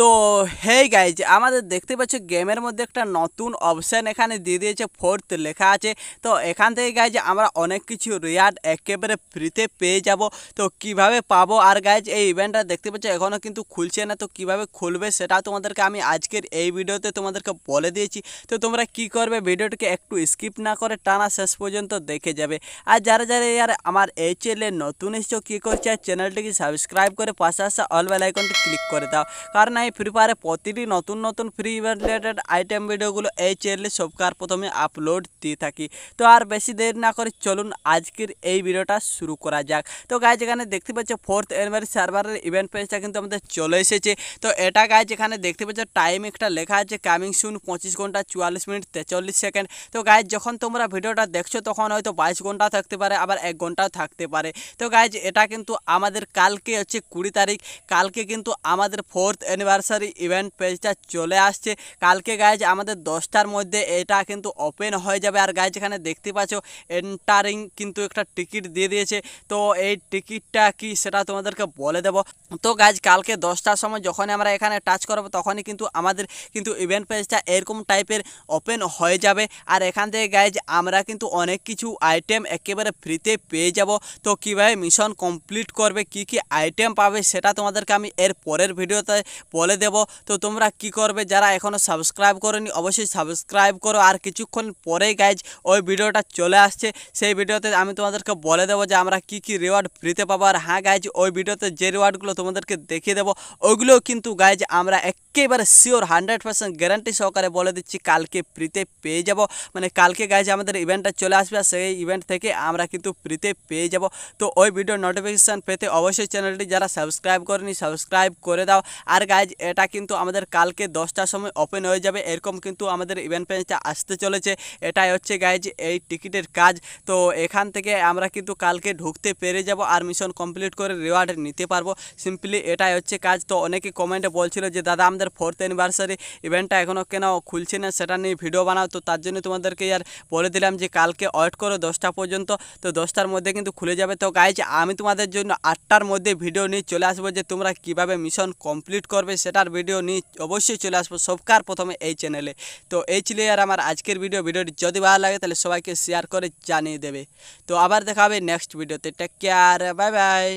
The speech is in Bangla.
তো হেই গাইজ আমাদের দেখতে পাচ্ছ গেমের মধ্যে একটা নতুন অপশান এখানে দিয়ে দিয়েছে ফোর্থ লেখা আছে তো এখান থেকে গাইজ আমরা অনেক কিছু রিয়ার্ড একেবারে ফ্রিতে পেয়ে যাব তো কিভাবে পাবো আর গাইজ এই ইভেন্টটা দেখতে পাচ্ছ এখনও কিন্তু খুলছে না তো কিভাবে খুলবে সেটা তোমাদেরকে আমি আজকের এই ভিডিওতে তোমাদেরকে বলে দিয়েছি তো তোমরা কি করবে ভিডিওটিকে একটু স্কিপ না করে টানা শেষ পর্যন্ত দেখে যাবে আর যারা যারা ইয়ার আমার এই চ্যানেলে নতুন এসছো কী করছে চ্যানেলটিকে সাবস্ক্রাইব করে পাশে আসা অল বেল আইকনটি ক্লিক করে দাও কারণ নাই ফ্রি ফায়ারে প্রতিটি নতুন নতুন ফ্রি ফায়ার রিলেটেড আইটেম ভিডিওগুলো এই চ্যানেলে সবকার প্রথমে আপলোড দিয়ে থাকি তো আর বেশি দেরি না করে চলুন আজকের এই ভিডিওটা শুরু করা যাক তো গাইজ এখানে দেখতে পাচ্ছ ফোর্থ এনভারি সার্ভারের ইভেন্ট পেজটা কিন্তু আমাদের চলে এসেছে তো এটা গাইজ এখানে দেখতে পাচ্ছ টাইম একটা লেখা আছে কামিং শুন পঁচিশ ঘন্টা চুয়াল্লিশ মিনিট তেচল্লিশ সেকেন্ড তো গাইজ যখন তোমরা ভিডিওটা দেখছো তখন হয়তো বাইশ ঘন্টা থাকতে পারে আবার এক ঘন্টাও থাকতে পারে তো গাইজ এটা কিন্তু আমাদের কালকে হচ্ছে কুড়ি তারিখ কালকে কিন্তু আমাদের ফোর্থ এনিভার্সারি অ্যানিভার্সারি ইভেন্ট পেজটা চলে আসছে কালকে গাইজ আমাদের দশটার মধ্যে এটা কিন্তু ওপেন হয়ে যাবে আর গাইজ এখানে দেখতে পাচ্ছ এন্টারিং কিন্তু একটা টিকিট দিয়ে দিয়েছে তো এই টিকিটটা কি সেটা তোমাদেরকে বলে দেব তো গাইজ কালকে দশটার সময় যখনই আমরা এখানে টাচ করবো তখনই কিন্তু আমাদের কিন্তু ইভেন্ট পেজটা এরকম টাইপের ওপেন হয়ে যাবে আর এখান থেকে গাইজ আমরা কিন্তু অনেক কিছু আইটেম একেবারে ফ্রিতে পেয়ে যাব তো কীভাবে মিশন কমপ্লিট করবে কি কি আইটেম পাবে সেটা তোমাদেরকে আমি এর পরের ভিডিওতে বলে দেব তো তোমরা কি করবে যারা এখনো সাবস্ক্রাইব করনি অবশ্যই সাবস্ক্রাইব করো আর কিছুক্ষণ পরে गाइस ওই ভিডিওটা চলে আসবে সেই ভিডিওতে আমি তোমাদেরকে বলে দেব যে আমরা কি কি রিওয়ার্ড ফ্রিতে পাব আর হ্যাঁ गाइस ওই ভিডিওতে যে রিওয়ার্ডগুলো তোমাদেরকে দেখিয়ে দেব ওগুলো কিন্তু गाइस আমরা একেবারে সিওর 100% গ্যারান্টি সহকারে বলে দিচ্ছি কালকে ফ্রিতে পেয়ে যাব মানে কালকে गाइस আমাদের ইভেন্টটা চলে আসবে আর সেই ইভেন্ট থেকে আমরা কিন্তু ফ্রিতে পেয়ে যাব তো ওই ভিডিও নোটিফিকেশন পেতে অবশ্যই চ্যানেলটি যারা সাবস্ক্রাইব করনি সাবস্ক্রাইব করে দাও আর गाइस এটা কিন্তু আমাদের কালকে দশটার সময় ওপেন হয়ে যাবে এরকম কিন্তু আমাদের ইভেন্ট পেজটা আসতে চলেছে এটাই হচ্ছে গাইজ এই টিকিটের কাজ তো এখান থেকে আমরা কিন্তু কালকে ঢুকতে পেরে যাব আর মিশন কমপ্লিট করে রিওয়ার্ড নিতে পারবো সিম্পলি এটাই হচ্ছে কাজ তো অনেকে কমেন্টে বলছিল যে দাদা আমাদের ফোর্থ অ্যানিভার্সারি ইভেন্টটা এখনও কেন খুলছে না সেটা নিয়ে ভিডিও বানাও তো তার জন্য তোমাদেরকে আর বলে দিলাম যে কালকে ওয়েট করো দশটা পর্যন্ত তো দশটার মধ্যে কিন্তু খুলে যাবে তো গাইজ আমি তোমাদের জন্য আটটার মধ্যে ভিডিও নিয়ে চলে আসবো যে তোমরা কিভাবে মিশন কমপ্লিট করবে সেটার ভিডিও নিয়ে অবশ্যই চলে আসবো সবকার প্রথমে এই চ্যানেলে তো এই ছিল আর আমার আজকের ভিডিও ভিডিওটি যদি ভালো লাগে তাহলে সবাইকে শেয়ার করে জানিয়ে দেবে তো আবার দেখা হবে নেক্সট ভিডিওতে টেক কেয়ার বাই বাই